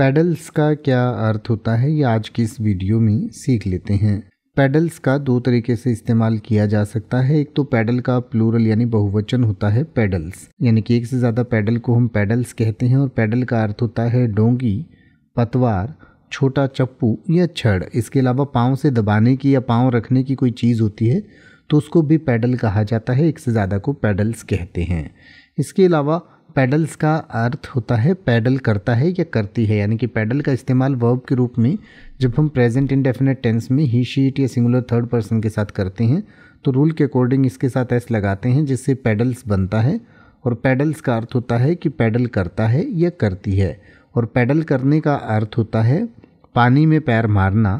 paddles का क्या अर्थ होता है ये आज की इस वीडियो में सीख लेते हैं पैडल्स का दो तरीके से इस्तेमाल किया जा सकता है एक तो पैडल का प्लूरल यानी बहुवचन होता है पैडल्स यानी कि एक से ज़्यादा पैडल को हम पैडल्स कहते हैं और पैडल का अर्थ होता है डोंगी पतवार छोटा चप्पू या छड़ इसके अलावा पाँव से दबाने की या पाँव रखने की कोई चीज़ होती है तो उसको भी पैडल कहा जाता है एक से ज़्यादा को पैडल्स कहते हैं इसके अलावा पैडल्स का अर्थ होता है पैडल करता है या करती है यानी कि पैडल का इस्तेमाल वर्ब के रूप में जब हम प्रेजेंट डेफिनेट टेंस में ही शीट या सिंगुलर थर्ड पर्सन के साथ करते हैं तो रूल के अकॉर्डिंग इसके साथ एस लगाते हैं जिससे पैडल्स बनता है और पैडल्स का अर्थ होता है कि पैडल करता है या करती है और पैडल करने का अर्थ होता है पानी में पैर मारना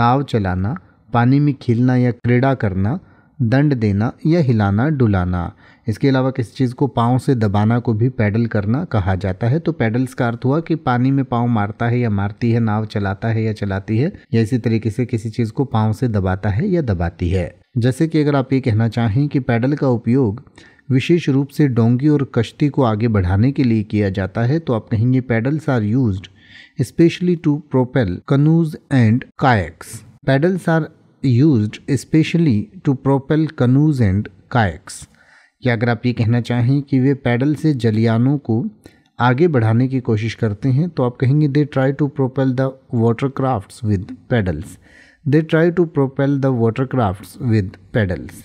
नाव चलाना पानी में खेलना या क्रीड़ा करना दंड देना या हिलाना डुलाना इसके अलावा किसी चीज़ को पाँव से दबाना को भी पैडल करना कहा जाता है तो पैडल्स का अर्थ हुआ कि पानी में पाँव मारता है या मारती है नाव चलाता है या चलाती है या इसी तरीके से किसी चीज़ को पाँव से दबाता है या दबाती है जैसे कि अगर आप ये कहना चाहें कि पैडल का उपयोग विशेष रूप से डोंगी और कश्ती को आगे बढ़ाने के लिए किया जाता है तो आप कहेंगे paddles are use especially to propel canoes and kayaks paddles are used especially to propel canoes and kayaks या अगर आप ये कहना चाहें कि वे पैडल से जलियानों को आगे बढ़ाने की कोशिश करते हैं तो आप कहेंगे they try to propel the water craft with paddles they try to propel the water craft with paddles